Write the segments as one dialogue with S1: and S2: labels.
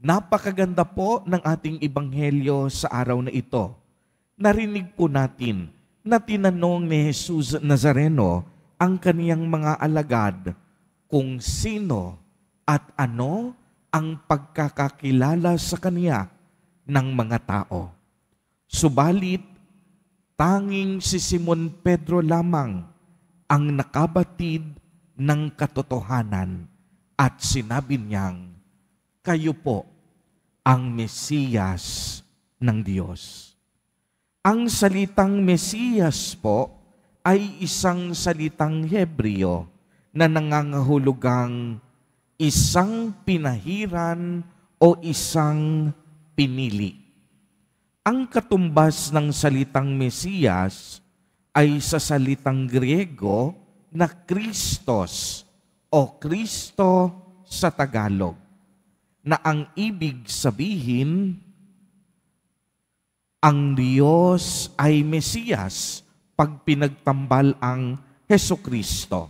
S1: Napakaganda po ng ating ibanghelyo sa araw na ito. Narinig po natin na tinanong ni Jesus Nazareno ang kaniyang mga alagad kung sino at ano ang pagkakakilala sa kaniya ng mga tao. Subalit, tanging si Simon Pedro lamang ang nakabatid ng katotohanan at sinabi niyang, Kayo po ang Mesiyas ng Diyos. Ang salitang Mesiyas po ay isang salitang Hebreo na nangangahulugang isang pinahiran o isang pinili. Ang katumbas ng salitang Mesiyas ay sa salitang Griego na Kristos o Kristo sa Tagalog na ang ibig sabihin, ang Diyos ay Mesiyas pag pinagtambal ang Heso Kristo.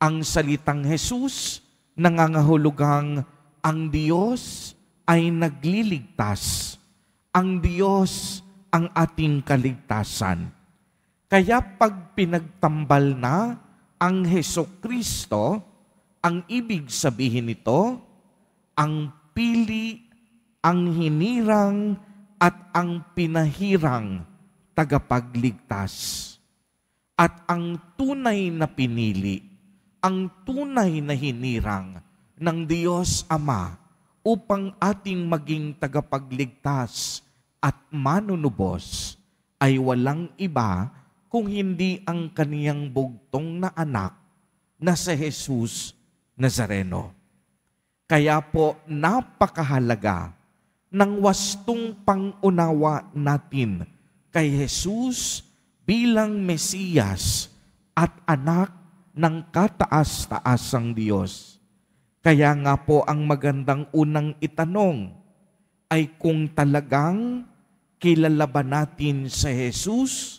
S1: Ang salitang Jesus nangangahulugang ang Diyos ay nagliligtas. Ang Diyos ang ating kaligtasan. Kaya pag pinagtambal na ang Heso Kristo, ang ibig sabihin nito, ang pili, ang hinirang, at ang pinahirang tagapagligtas. At ang tunay na pinili, ang tunay na hinirang ng Diyos Ama upang ating maging tagapagligtas at manunubos ay walang iba kung hindi ang kaniyang bugtong na anak na si Jesus Nazareno. Kaya po napakahalaga ng wastong pangunawa natin kay Jesus bilang Mesiyas at anak ng kataas-taasang Diyos. Kaya nga po ang magandang unang itanong ay kung talagang kilala ba natin sa Jesus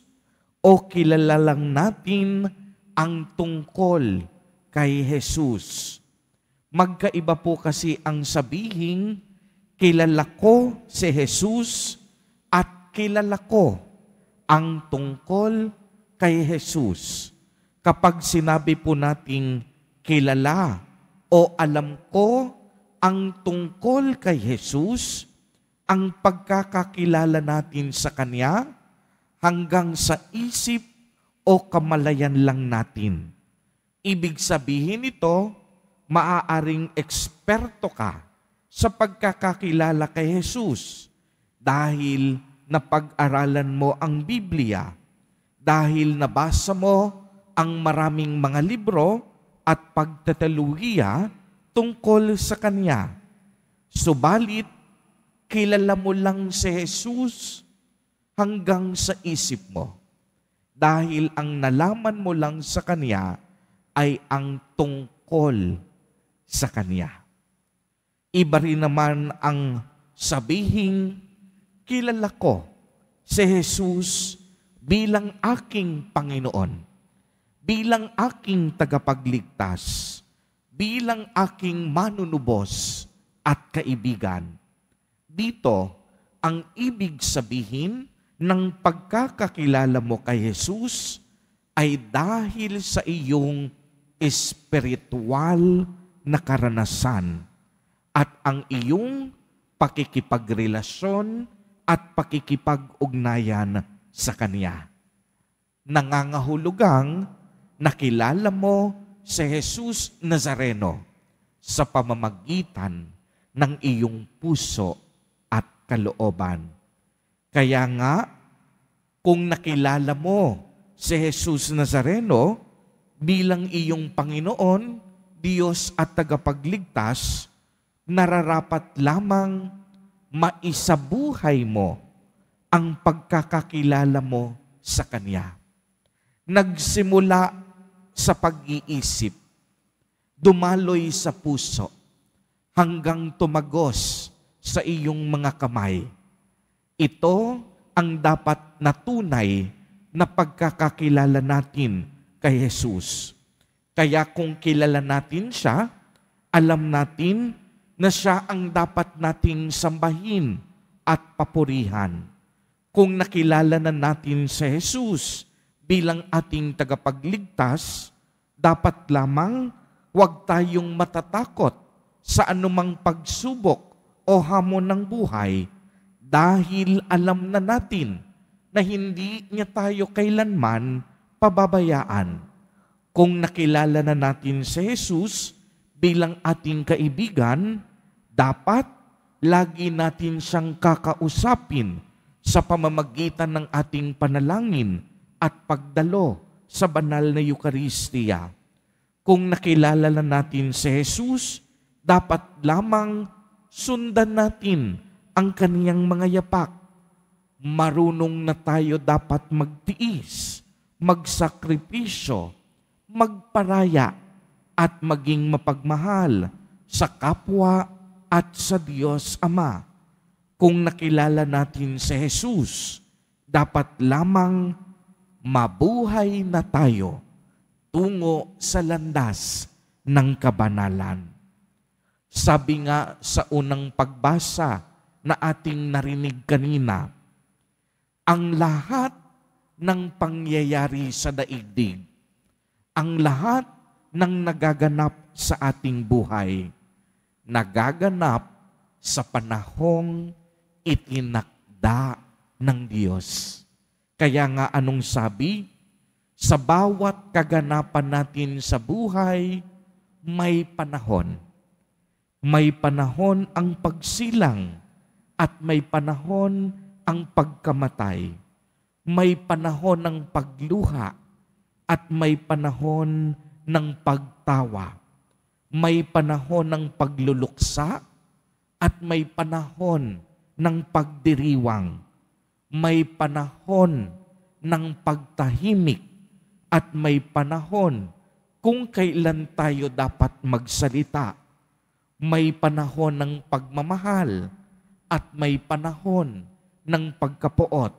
S1: o kilala lang natin ang tungkol kay Jesus Magkaiba po kasi ang sabihing, kilala ko si Jesus at kilala ko ang tungkol kay Jesus. Kapag sinabi po nating kilala o alam ko ang tungkol kay Jesus, ang pagkakakilala natin sa Kanya hanggang sa isip o kamalayan lang natin. Ibig sabihin ito, maaaring eksperto ka sa pagkakakilala kay Jesus dahil napag-aralan mo ang Biblia, dahil nabasa mo ang maraming mga libro at pagtataluhiya tungkol sa Kanya. Subalit, kilala mo lang si Jesus hanggang sa isip mo. Dahil ang nalaman mo lang sa Kanya ay ang tungkol sa Kanya. Iba rin naman ang sabihing, kilala ko si Jesus bilang aking Panginoon, bilang aking tagapagligtas, bilang aking manunubos at kaibigan. Dito, ang ibig sabihin ng pagkakakilala mo kay Jesus ay dahil sa iyong espiritual na karanasan at ang iyong pakikipagrelasyon at pakikipag-ugnayan sa Kanya. Nangangahulugang nakilala mo si Jesus Nazareno sa pamamagitan ng iyong puso at kalooban. Kaya nga, kung nakilala mo si Jesus Nazareno bilang iyong Panginoon, Diyos at tagapagligtas, nararapat lamang maisabuhay mo ang pagkakakilala mo sa Kanya. Nagsimula sa pag-iisip, dumaloy sa puso, hanggang tumagos sa iyong mga kamay. Ito ang dapat natunay na pagkakakilala natin kay Jesus. Kaya kung kilala natin siya, alam natin na siya ang dapat nating sambahin at papurihan. Kung nakilala na natin si Jesus bilang ating tagapagligtas, dapat lamang huwag tayong matatakot sa anumang pagsubok o hamon ng buhay dahil alam na natin na hindi niya tayo kailanman pababayaan. Kung nakilala na natin si Jesus bilang ating kaibigan, dapat lagi natin siyang kakausapin sa pamamagitan ng ating panalangin at pagdalo sa banal na Eukaristiya. Kung nakilala na natin si Jesus, dapat lamang sundan natin ang kaniyang mga yapak. Marunong na tayo dapat magtiis, magsakripisyo, magparaya at maging mapagmahal sa kapwa at sa Diyos Ama. Kung nakilala natin si Jesus, dapat lamang mabuhay na tayo tungo sa landas ng kabanalan. Sabi nga sa unang pagbasa na ating narinig kanina, ang lahat ng pangyayari sa daigdig ang lahat ng nagaganap sa ating buhay. Nagaganap sa panahong itinakda ng Diyos. Kaya nga anong sabi? Sa bawat kaganapan natin sa buhay, may panahon. May panahon ang pagsilang at may panahon ang pagkamatay. May panahon ng pagluha at may panahon ng pagtawa, may panahon ng pagluluksa, at may panahon ng pagdiriwang, may panahon ng pagtahimik, at may panahon kung kailan tayo dapat magsalita. May panahon ng pagmamahal at may panahon ng pagkapuot.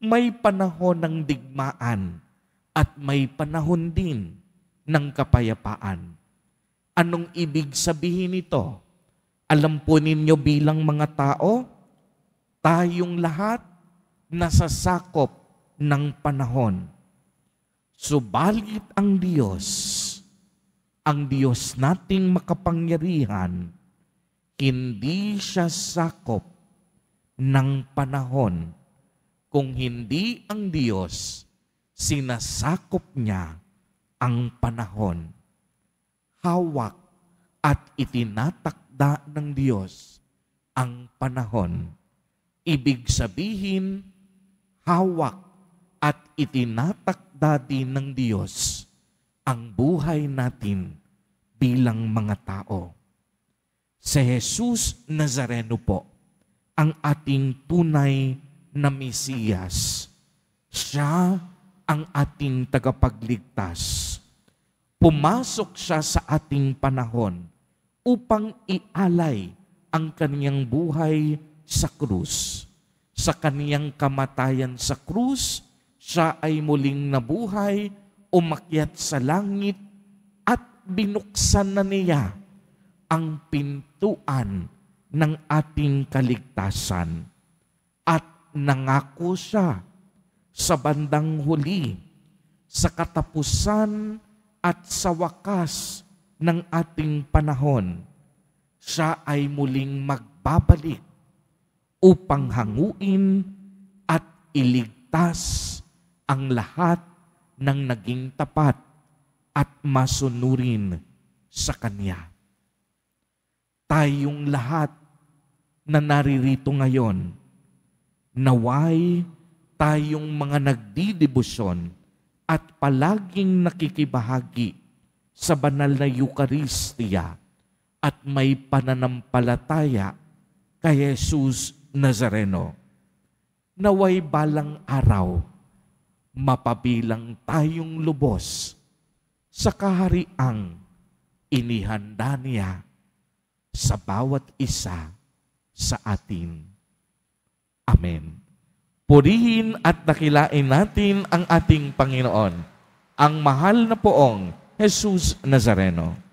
S1: May panahon ng digmaan at may panahon din ng kapayapaan. Anong ibig sabihin nito? Alam po ninyo bilang mga tao, tayong lahat nasasakop ng panahon. Subalit ang Diyos, ang Diyos nating makapangyarihan, hindi siya sakop ng panahon. Kung hindi ang Diyos Sinasakop niya ang panahon. Hawak at itinatakda ng Diyos ang panahon. Ibig sabihin, hawak at itinatakda din ng Diyos ang buhay natin bilang mga tao. Si Jesus Nazareno po, ang ating tunay na Mesiyas. Siya ang ating tagapagligtas. Pumasok siya sa ating panahon upang ialay ang kaniyang buhay sa krus. Sa kaniyang kamatayan sa krus, siya ay muling nabuhay, umakyat sa langit, at binuksan na niya ang pintuan ng ating kaligtasan. At nangako siya sa bandang huli, sa katapusan at sa wakas ng ating panahon, siya ay muling magbabalik upang hanguin at iligtas ang lahat ng naging tapat at masunurin sa Kanya. Tayong lahat na naririto ngayon, naway tayong mga nagdidibusyon at palaging nakikibahagi sa banal na Eukaristiya at may pananampalataya kay Jesus Nazareno. Naway balang araw, mapabilang tayong lubos sa kahariang inihanda niya sa bawat isa sa atin. Amen. Purihin at nakilain natin ang ating Panginoon, ang mahal na poong Jesus Nazareno.